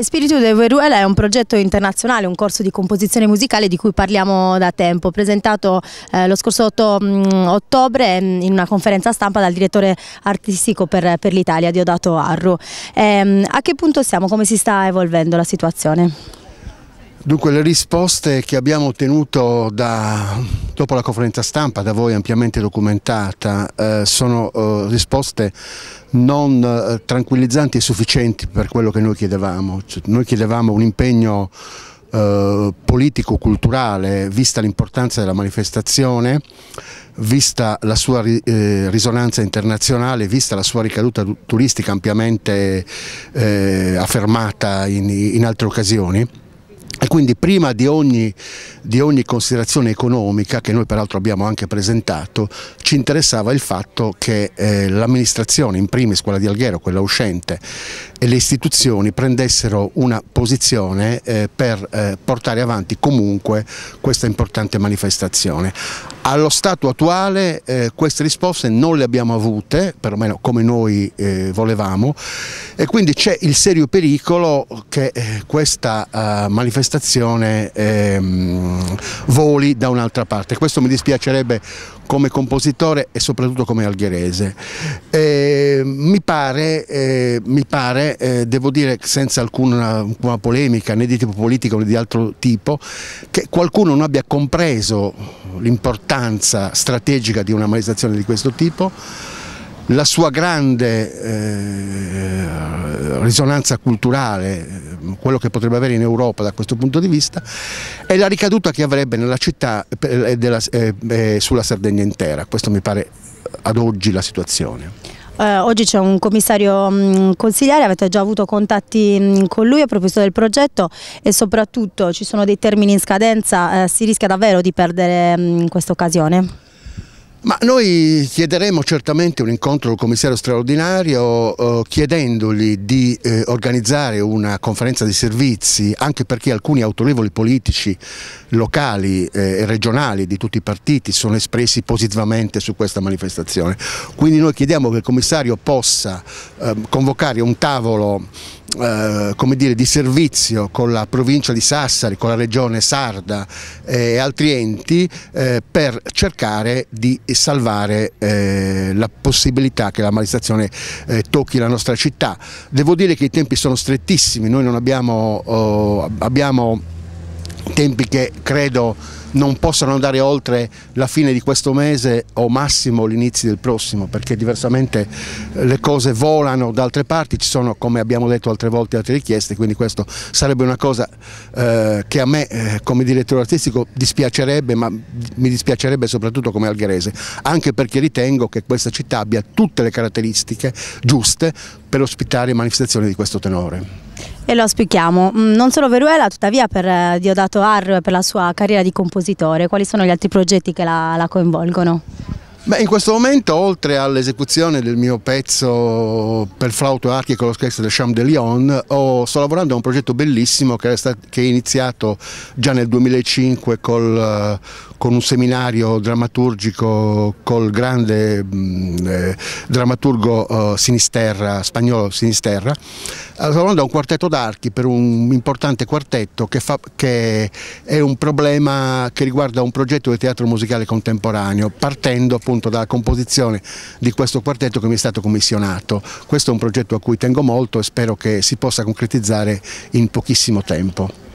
E Spirito de Veruela è un progetto internazionale, un corso di composizione musicale di cui parliamo da tempo, presentato eh, lo scorso 8 mh, mm, ottobre mm, in una conferenza stampa dal direttore artistico per, per l'Italia, Diodato Arru. E, ehm, a che punto siamo? Come si sta evolvendo la situazione? Dunque le risposte che abbiamo ottenuto da, dopo la conferenza stampa, da voi ampiamente documentata, eh, sono eh, risposte non eh, tranquillizzanti e sufficienti per quello che noi chiedevamo. Cioè, noi chiedevamo un impegno eh, politico-culturale, vista l'importanza della manifestazione, vista la sua eh, risonanza internazionale, vista la sua ricaduta turistica ampiamente eh, affermata in, in altre occasioni quindi prima di ogni, di ogni considerazione economica, che noi peraltro abbiamo anche presentato, ci interessava il fatto che eh, l'amministrazione, in primis quella di Alghero, quella uscente, e le istituzioni prendessero una posizione eh, per eh, portare avanti comunque questa importante manifestazione. Allo stato attuale eh, queste risposte non le abbiamo avute, perlomeno come noi eh, volevamo, e quindi c'è il serio pericolo che eh, questa manifestazione stazione ehm, voli da un'altra parte. Questo mi dispiacerebbe come compositore e soprattutto come algherese. Eh, mi pare, eh, mi pare eh, devo dire senza alcuna, alcuna, polemica né di tipo politico né di altro tipo, che qualcuno non abbia compreso l'importanza strategica di una manifestazione di questo tipo la sua grande eh, risonanza culturale, quello che potrebbe avere in Europa da questo punto di vista, e la ricaduta che avrebbe nella città eh eh, eh, eh, sulla Sardegna intera. Questo mi pare ad oggi la situazione. Eh, oggi c'è un commissario mh, mm, consigliere, avete già avuto contatti mh, mm, con lui a proposito del progetto e soprattutto ci sono dei termini in scadenza, eh, si rischia davvero di perdere mm, questa occasione? Ma noi chiederemo certamente un incontro al commissario straordinario eh, chiedendogli di eh, organizzare una conferenza di servizi anche perché alcuni autorevoli politici locali eh, e eh, regionali di tutti i partiti sono espressi positivamente su questa manifestazione. Quindi noi chiediamo che il commissario possa ehm, convocare un tavolo eh, come dire, di servizio con la provincia di Sassari, con la regione Sarda eh, e altri enti eh, per cercare di salvare eh, la possibilità che la manifestazione eh, tocchi la nostra città. Devo dire che i tempi sono strettissimi, noi non abbiamo, oh, abbiamo tempi che credo non possano andare oltre la fine di questo mese o massimo l'inizio del prossimo perché diversamente eh, le cose volano da altre parti, ci sono come abbiamo detto altre volte altre richieste quindi questo sarebbe una cosa eh, che a me eh, come direttore artistico dispiacerebbe ma mi dispiacerebbe soprattutto come algherese anche perché ritengo che questa città abbia tutte le caratteristiche giuste per ospitare manifestazioni di questo tenore. E lo spieghiamo, mm, non solo Veruela, tuttavia per eh, Diodato Arro e per la sua carriera di compositore, quali sono gli altri progetti che la, la coinvolgono? Beh, in questo momento, oltre all'esecuzione del mio pezzo per flauto e archi con lo scherzo del Champ de Lyon, sto lavorando a un progetto bellissimo che è, stato, che è iniziato già nel 2005 col uh, con un seminario drammaturgico col grande mm, eh, drammaturgo eh, Sinisterra, spagnolo Sinisterra, allora, parlando un quartetto d'archi per un importante quartetto che, fa, che, è un problema che riguarda un progetto di teatro musicale contemporaneo, partendo appunto dalla composizione di questo quartetto che mi è stato commissionato. Questo è un progetto a cui tengo molto e spero che si possa concretizzare in pochissimo tempo.